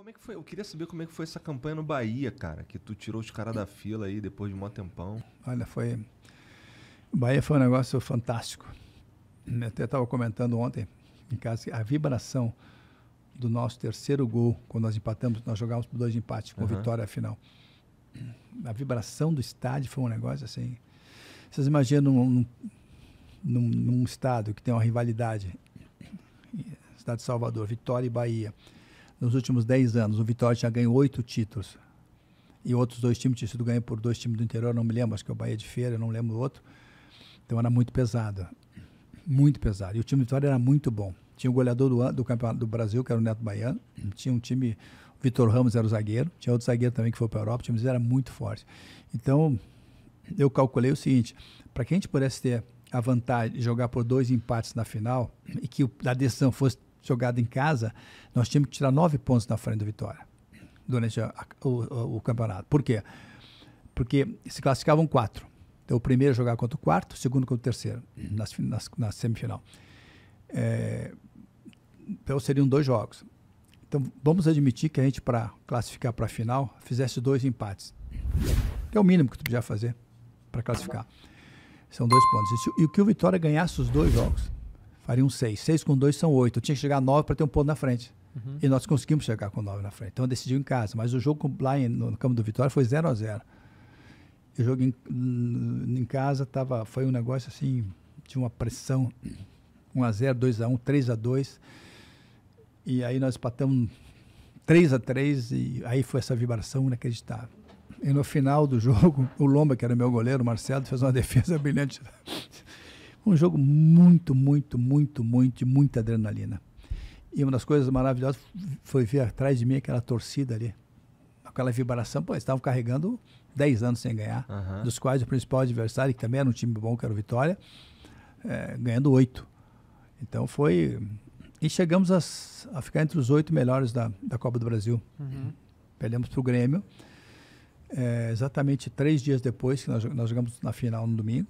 Como é que foi? Eu queria saber como é que foi essa campanha no Bahia, cara, que tu tirou os caras da fila aí depois de um tempão. Olha, foi. O Bahia foi um negócio fantástico. Eu até estava comentando ontem em casa que a vibração do nosso terceiro gol, quando nós empatamos, nós jogávamos por dois empates com uhum. vitória final. A vibração do estádio foi um negócio assim. Vocês imaginam num, num, num estado que tem uma rivalidade, Estado de Salvador, Vitória e Bahia nos últimos 10 anos, o Vitória já ganhou oito títulos. E outros dois times tinham sido ganhos por dois times do interior, não me lembro, acho que é o Bahia de Feira, não lembro o outro. Então era muito pesado. Muito pesado. E o time do Vitória era muito bom. Tinha o goleador do, do Campeonato do Brasil, que era o Neto Baiano. Tinha um time, o Vitor Ramos era o zagueiro. Tinha outro zagueiro também que foi para a Europa. O time era muito forte. Então, eu calculei o seguinte: para que a gente pudesse ter a vantagem de jogar por dois empates na final e que a decisão fosse Jogado em casa, nós tínhamos que tirar nove pontos na frente do Vitória durante a, o, o, o, campeonato. Por quê? Porque se classificavam quatro. Então o primeiro jogava contra o quarto, o segundo contra o terceiro, nas, nas, na semifinal. É, então seriam dois jogos. Então vamos admitir que a gente, para classificar para a final, fizesse dois empates. Que é o mínimo que tu podia fazer para classificar. São dois pontos. E, se, e que o Vitória ganhasse os dois jogos faria um 6. 6 com 2 são 8. Eu tinha que chegar a 9 para ter um ponto na frente. Uhum. E nós conseguimos chegar com 9 na frente. Então decidiu em casa. Mas o jogo lá em, no, no campo do Vitória foi 0 a 0 O jogo em, em, casa tava, foi um negócio assim, de uma pressão. 1 a 0 2 a 1 3 a 2 E aí nós empatamos 3 a 3 e aí foi essa vibração inacreditável. E no final do jogo, o Lomba, que era meu goleiro, o Marcelo, fez uma defesa brilhante. Um jogo muito, muito, muito, muito, de muita adrenalina. E uma das coisas maravilhosas foi ver atrás de mim aquela torcida ali. Aquela vibração, pô, eles estavam carregando 10 anos sem ganhar, uhum. dos quais o principal adversário, que também era um time bom, que era o Vitória, é, ganhando 8. Então foi. E chegamos a, a ficar entre os oito melhores da, da Copa do Brasil. Uhum. Perdemos para o Grêmio. É, exatamente três dias depois, que nós, nós jogamos na final no domingo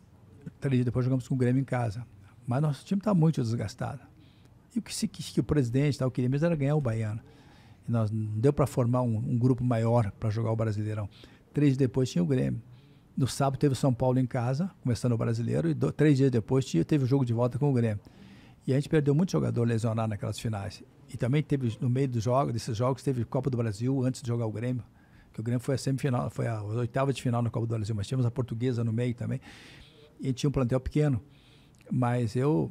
três dias depois jogamos com o Grêmio em casa. Mas nosso time está muito desgastado. E o que, se, que, que o presidente tal, queria mesmo era ganhar o Baiano. E nós não deu para formar um, um, grupo maior para jogar o Brasileirão. Três dias depois tinha o Grêmio. No sábado teve o São Paulo em casa, começando o Brasileiro, e do, três dias depois tinha, teve o jogo de volta com o Grêmio. E a gente perdeu muito jogador lesionado naquelas finais. E também teve, no meio dos jogos, desses jogos, teve Copa do Brasil antes de jogar o Grêmio. Que o Grêmio foi a semifinal, foi a oitava de final na Copa do Brasil, mas tínhamos a portuguesa no meio também e tinha um plantel pequeno. Mas eu,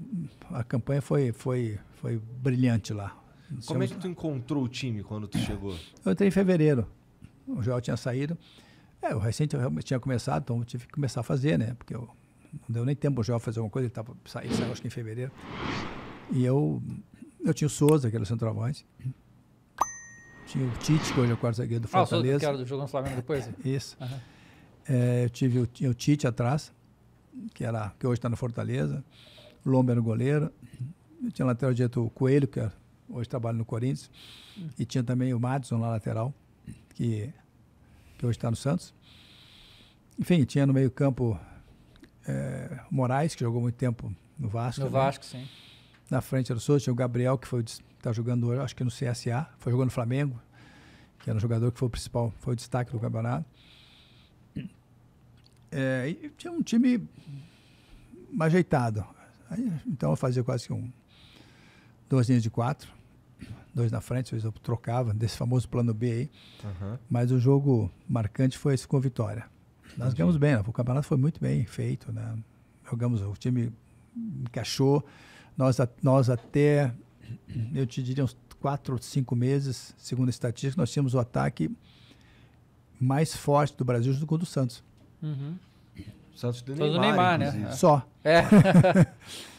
a campanha foi, foi, foi brilhante lá. Como Somos... é que tu encontrou o time quando tu chegou? Eu entrei em fevereiro. O Joel tinha saído. É, o recente eu realmente tinha começado, então eu tive que começar a fazer, né? Porque eu, não deu nem tempo o Joel fazer alguma coisa, ele tava, saindo saiu acho que em fevereiro. E eu, eu tinha o Souza, que era o centroavante. Tinha o Tite, que hoje é o quarto zagueiro do Fortaleza. Ah, o Souza, que era do jogo no Flamengo depois? Isso. Uhum. É, eu tive tinha o Tite atrás que, era, que hoje está no Fortaleza. Lomba era o goleiro. Eu tinha lateral direito o Coelho, que é, hoje trabalha no Corinthians. E tinha também o Madison lá lateral, que, que hoje está no Santos. Enfim, tinha no meio-campo é, Moraes, que jogou muito tempo no Vasco. No né? Vasco, sim. Na frente era o Souza, tinha o Gabriel, que foi está jogando hoje, acho que no CSA, foi jogando no Flamengo, que era um jogador que foi o principal, foi o destaque do campeonato. É, e tinha um time ajeitado. Aí, então eu fazia quase que um. Duas linhas de quatro, dois na frente, às vezes eu trocava, desse famoso plano B aí. Uhum. Mas o jogo marcante foi esse com vitória. Nós ganhamos bem, né? o campeonato foi muito bem feito, né? Jogamos, o time encaixou. Nós, nós até, eu te diria, uns quatro ou cinco meses, segundo a estatística, nós tínhamos o ataque mais forte do Brasil junto com o do Santos. Uhum. Santos do Neymar, Neymar né? Só. É.